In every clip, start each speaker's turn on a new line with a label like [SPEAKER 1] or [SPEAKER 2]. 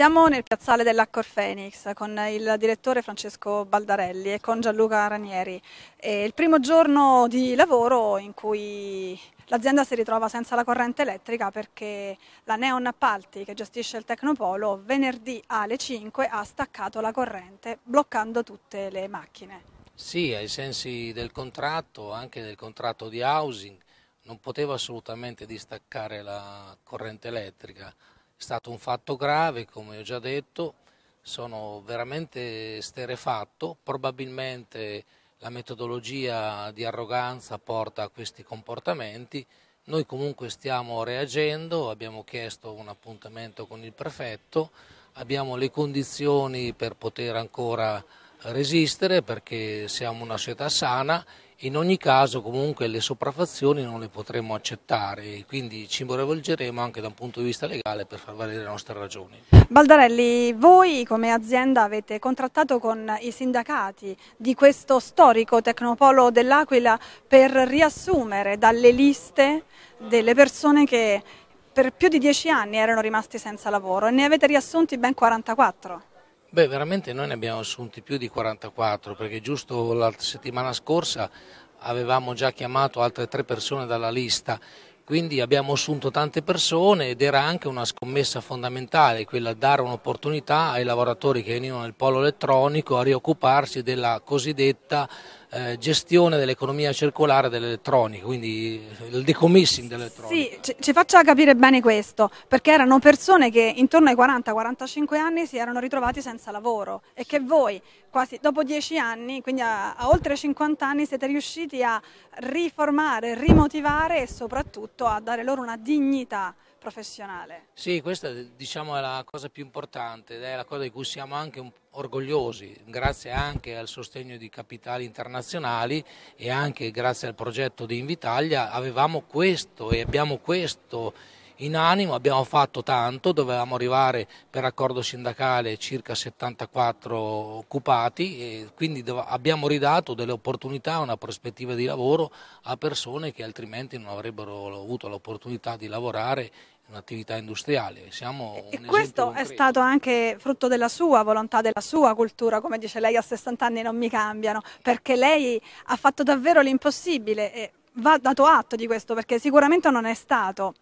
[SPEAKER 1] Siamo nel piazzale dell'Accor Phoenix con il direttore Francesco Baldarelli e con Gianluca Ranieri. È il primo giorno di lavoro in cui l'azienda si ritrova senza la corrente elettrica perché la Neon Appalti che gestisce il Tecnopolo venerdì alle 5 ha staccato la corrente bloccando tutte le macchine.
[SPEAKER 2] Sì, ai sensi del contratto, anche del contratto di housing, non poteva assolutamente distaccare la corrente elettrica è stato un fatto grave, come ho già detto, sono veramente sterefatto, probabilmente la metodologia di arroganza porta a questi comportamenti, noi comunque stiamo reagendo, abbiamo chiesto un appuntamento con il prefetto, abbiamo le condizioni per poter ancora resistere perché siamo una società sana in ogni caso comunque le sopraffazioni non le potremo accettare, e quindi ci rivolgeremo anche da un punto di vista legale per far valere le nostre ragioni.
[SPEAKER 1] Baldarelli, voi come azienda avete contrattato con i sindacati di questo storico tecnopolo dell'Aquila per riassumere dalle liste delle persone che per più di dieci anni erano rimasti senza lavoro e ne avete riassunti ben 44.
[SPEAKER 2] Beh, veramente noi ne abbiamo assunti più di 44 perché giusto la settimana scorsa avevamo già chiamato altre tre persone dalla lista, quindi abbiamo assunto tante persone ed era anche una scommessa fondamentale quella di dare un'opportunità ai lavoratori che venivano nel polo elettronico a rioccuparsi della cosiddetta eh, gestione dell'economia circolare dell'elettronica, quindi il decomissing
[SPEAKER 1] dell'elettronica. Sì, ci faccia capire bene questo, perché erano persone che intorno ai 40-45 anni si erano ritrovati senza lavoro e che voi quasi dopo 10 anni, quindi a, a oltre 50 anni, siete riusciti a riformare, rimotivare e soprattutto a dare loro una dignità professionale.
[SPEAKER 2] Sì, questa diciamo, è la cosa più importante ed è la cosa di cui siamo anche orgogliosi, grazie anche al sostegno di capitali internazionali e anche grazie al progetto di Invitalia avevamo questo e abbiamo questo in animo, abbiamo fatto tanto, dovevamo arrivare per accordo sindacale circa 74 occupati quindi abbiamo ridato delle opportunità, una prospettiva di lavoro a persone che altrimenti non avrebbero avuto l'opportunità di lavorare un'attività industriale. Siamo e questo è stato
[SPEAKER 1] anche frutto della sua volontà, della sua cultura, come dice lei a 60 anni non mi cambiano, perché lei ha fatto davvero l'impossibile e va dato atto di questo perché sicuramente non è stato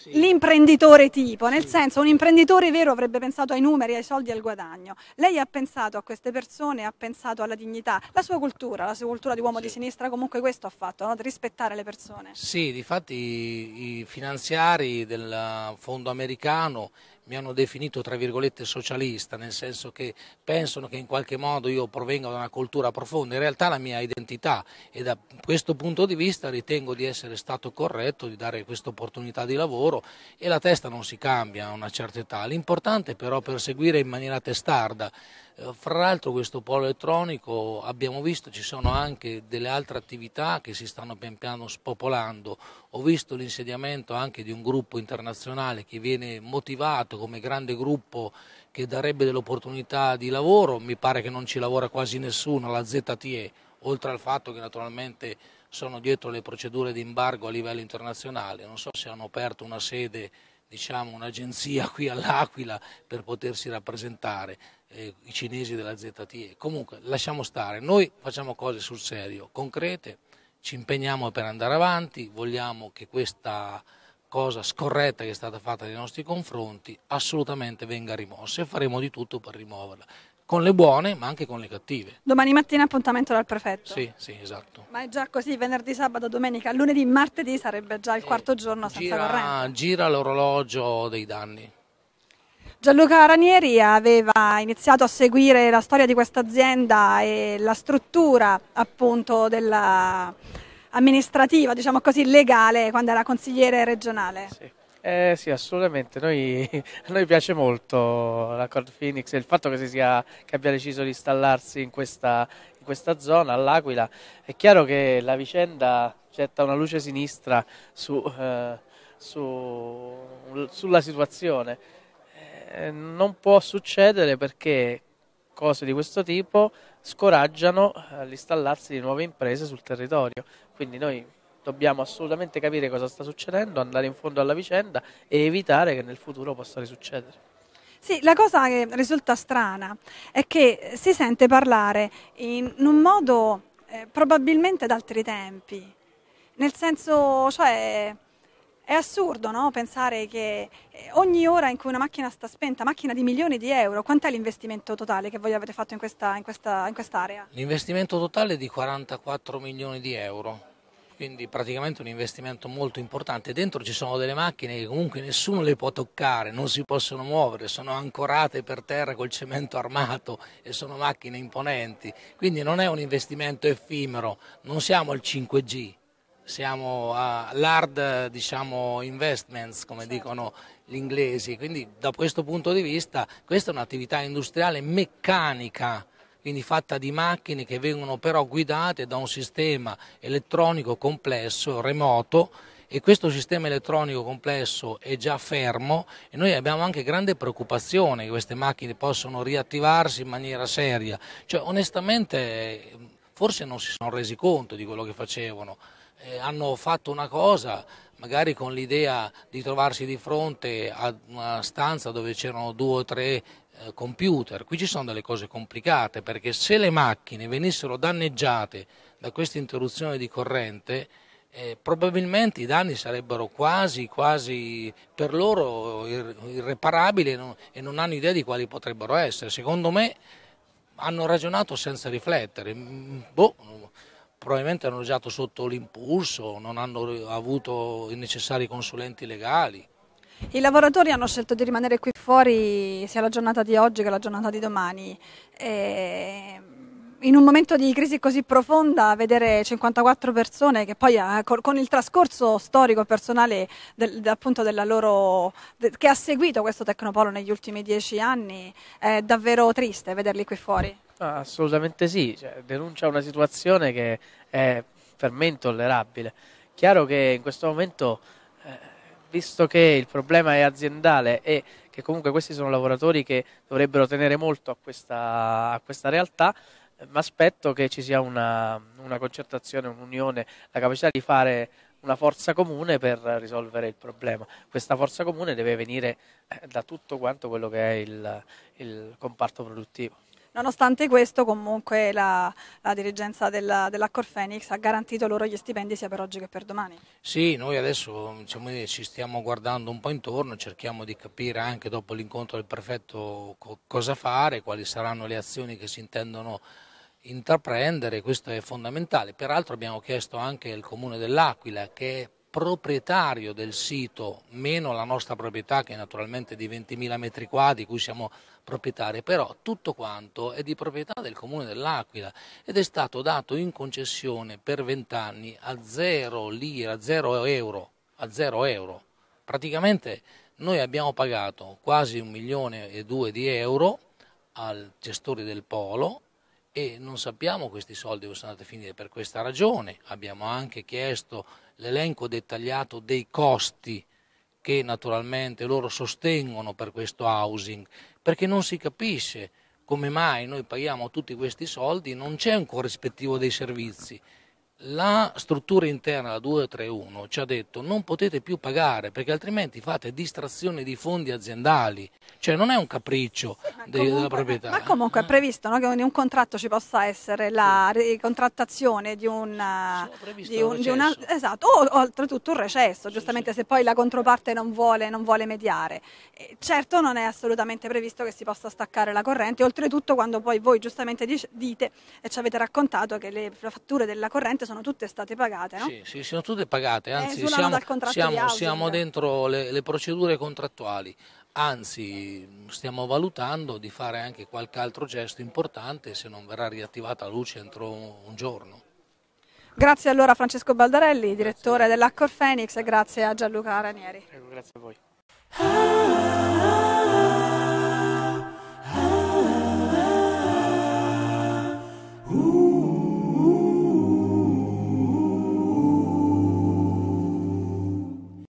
[SPEAKER 1] sì. l'imprenditore tipo, nel sì. senso un imprenditore vero avrebbe pensato ai numeri, ai soldi, al guadagno. Lei ha pensato a queste persone, ha pensato alla dignità, la sua cultura, la sua cultura di uomo sì. di sinistra comunque questo ha fatto, no? rispettare le persone.
[SPEAKER 2] Sì, difatti i, i finanziari del fondo americano mi hanno definito tra virgolette socialista, nel senso che pensano che in qualche modo io provenga da una cultura profonda, in realtà la mia identità e da questo punto di vista ritengo di essere stato corretto, di dare questa opportunità di lavoro e la testa non si cambia a una certa età, l'importante però è perseguire in maniera testarda eh, fra l'altro questo polo elettronico abbiamo visto ci sono anche delle altre attività che si stanno pian piano spopolando. Ho visto l'insediamento anche di un gruppo internazionale che viene motivato come grande gruppo che darebbe dell'opportunità di lavoro, mi pare che non ci lavora quasi nessuno, la ZTE, oltre al fatto che naturalmente sono dietro le procedure di embargo a livello internazionale. Non so se hanno aperto una sede, diciamo un'agenzia qui all'Aquila per potersi rappresentare eh, i cinesi della ZTE. Comunque lasciamo stare, noi facciamo cose sul serio, concrete, ci impegniamo per andare avanti, vogliamo che questa cosa scorretta che è stata fatta nei nostri confronti assolutamente venga rimossa e faremo di tutto per rimuoverla con le buone ma anche con le cattive.
[SPEAKER 1] Domani mattina appuntamento dal prefetto?
[SPEAKER 2] Sì, sì, esatto.
[SPEAKER 1] Ma è già così, venerdì, sabato, domenica, lunedì, martedì sarebbe già il eh, quarto giorno senza gira, corrente?
[SPEAKER 2] Gira l'orologio dei danni.
[SPEAKER 1] Gianluca Ranieri aveva iniziato a seguire la storia di questa azienda e la struttura appunto della amministrativa, diciamo così, legale quando era consigliere regionale. Sì.
[SPEAKER 3] Eh, sì, assolutamente. Noi, a noi piace molto la Cord Phoenix e il fatto che, sia, che, abbia deciso di installarsi in questa, in questa zona, all'Aquila. È chiaro che la vicenda getta una luce sinistra su, eh, su, sulla situazione eh, non può succedere perché cose di questo tipo scoraggiano eh, l'installarsi di nuove imprese sul territorio. Quindi noi dobbiamo assolutamente capire cosa sta succedendo, andare in fondo alla vicenda e evitare che nel futuro possa risuccedere.
[SPEAKER 1] Sì, la cosa che risulta strana è che si sente parlare in un modo eh, probabilmente d'altri tempi, nel senso, cioè è assurdo no? pensare che eh, ogni ora in cui una macchina sta spenta, macchina di milioni di euro, quant'è l'investimento totale che voi avete fatto in, questa, in, questa, in quest'area?
[SPEAKER 2] L'investimento totale è di 44 milioni di euro, quindi praticamente un investimento molto importante. Dentro ci sono delle macchine che comunque nessuno le può toccare, non si possono muovere, sono ancorate per terra col cemento armato e sono macchine imponenti, quindi non è un investimento effimero, non siamo al 5G siamo a l'hard diciamo, investments, come certo. dicono gli inglesi, quindi da questo punto di vista questa è un'attività industriale meccanica, quindi fatta di macchine che vengono però guidate da un sistema elettronico complesso, remoto, e questo sistema elettronico complesso è già fermo e noi abbiamo anche grande preoccupazione che queste macchine possano riattivarsi in maniera seria. Cioè, onestamente forse non si sono resi conto di quello che facevano eh, hanno fatto una cosa magari con l'idea di trovarsi di fronte a una stanza dove c'erano due o tre eh, computer. Qui ci sono delle cose complicate perché se le macchine venissero danneggiate da questa interruzione di corrente, eh, probabilmente i danni sarebbero quasi, quasi per loro irreparabili e non, e non hanno idea di quali potrebbero essere. Secondo me hanno ragionato senza riflettere. Mm, boh, probabilmente hanno agiato sotto l'impulso, non hanno avuto i necessari consulenti legali.
[SPEAKER 1] I lavoratori hanno scelto di rimanere qui fuori sia la giornata di oggi che la giornata di domani. E ehm, in un momento di crisi così profonda vedere 54 persone che poi ha, eh, con il trascorso storico personale del, appunto della loro, de, che ha seguito questo Tecnopolo negli ultimi dieci anni è davvero triste vederli qui fuori.
[SPEAKER 3] Ah, assolutamente sì, cioè, denuncia una situazione che è per me intollerabile. Chiaro che in questo momento, eh, visto che il problema è aziendale e che comunque questi sono lavoratori che dovrebbero tenere molto a questa, a questa realtà, mi aspetto che ci sia una, una concertazione, un'unione, la capacità di fare una forza comune per risolvere il problema. Questa forza comune deve venire eh, da tutto quanto quello che è il, il comparto produttivo.
[SPEAKER 1] Nonostante questo, comunque la, la dirigenza della, Phoenix ha garantito loro gli stipendi sia per oggi che per domani.
[SPEAKER 2] Sì, noi adesso diciamo, ci stiamo guardando un po' intorno, cerchiamo di capire anche dopo l'incontro del prefetto co cosa fare, quali saranno le azioni che si intendono fare intraprendere, questo è fondamentale. Peraltro abbiamo chiesto anche al Comune dell'Aquila che è proprietario del sito, meno la nostra proprietà che è naturalmente di 20.000 metri quadri di cui siamo proprietari, però tutto quanto è di proprietà del Comune dell'Aquila ed è stato dato in concessione per 20 anni a 0 lira, zero euro, a zero euro. Praticamente noi abbiamo pagato quasi un milione e due di euro al gestore del polo e non sappiamo questi soldi dove sono andati a finire per questa ragione. Abbiamo anche chiesto l'elenco dettagliato dei costi che naturalmente loro sostengono per questo housing, perché non si capisce come mai noi paghiamo tutti questi soldi, non c'è un corrispettivo dei servizi la struttura interna, la 231, ci ha detto non potete più pagare perché altrimenti fate distrazione di fondi aziendali, cioè non è un capriccio sì, della proprietà. Ma
[SPEAKER 1] comunque è eh? previsto no, che in un contratto ci possa essere la ricontrattazione di eh, un... Di un, di una, esatto, o oltretutto un recesso, giustamente sì, se poi la controparte non vuole, non vuole mediare. E certo non è assolutamente previsto che si possa staccare la corrente, oltretutto quando poi voi giustamente dice, dite e ci avete raccontato che le fatture della corrente sono tutte state pagate, no? Sì,
[SPEAKER 2] sì sono tutte pagate, eh, anzi eh, siamo, siamo, siamo, dentro le, le procedure contrattuali anzi stiamo valutando di fare anche qualche altro gesto importante se non verrà riattivata la luce entro un giorno.
[SPEAKER 1] Grazie allora a Francesco Baldarelli, direttore dell'Accor Phoenix e grazie a Gianluca Ranieri.
[SPEAKER 3] grazie a voi. Ah, ah, ah.